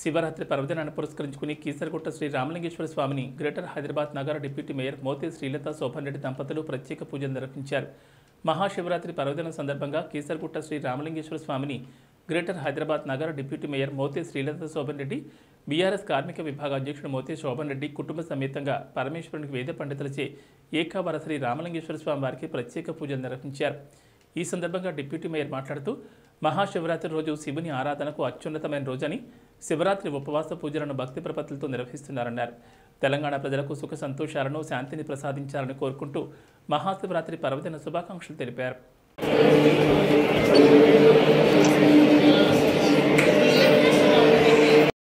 శివరాత్రి పర్వదినాన్ని పురస్కరించుకుని కీసరగుట్ట శ్రీ రామలింగేశ్వర స్వామిని గ్రేటర్ హైదరాబాద్ నగర డిప్యూటీ మేయర్ మోతి శ్రీలత శోభన్ రెడ్డి దంపతులు ప్రత్యేక పూజలు నిర్వహించారు మహాశివరాత్రి పర్వదినం సందర్భంగా కీసరగుట్ట శ్రీ రామలింగేశ్వర స్వామిని గ్రేటర్ హైదరాబాద్ నగర deputy mayor Moti Srilatha Shobhan Reddy BRS కార్మిక విభాగ అధ్యక్షుడు మోతి శోభన్ రెడ్డి కుటుంబ సమేతంగా పరమేశ్వరునికి వేద పండితులచే ఏకావరసరి రామలింగేశ్వర స్వామి వారికి ప్రత్యేక పూజలు నిర్వహించారు ఈ సందర్భంగా డిప్యూటీ మేయర్ మాట్లాడుతూ మహాశివరాత్రి రోజు శివుని ఆరాధనకు అత్యున్నతమైన రోజని శివరాత్రి ఉపవాస పూజలను భక్తి ప్రపత్తులతో నిర్వహిస్తున్నారన్నారు తెలంగాణ ప్రజలకు సుఖ సంతోషాలను శాంతిని ప్రసాదించాలని కోరుకుంటూ మహాశివరాత్రి పర్వదిన శుభాకాంక్షలు తెలిపారు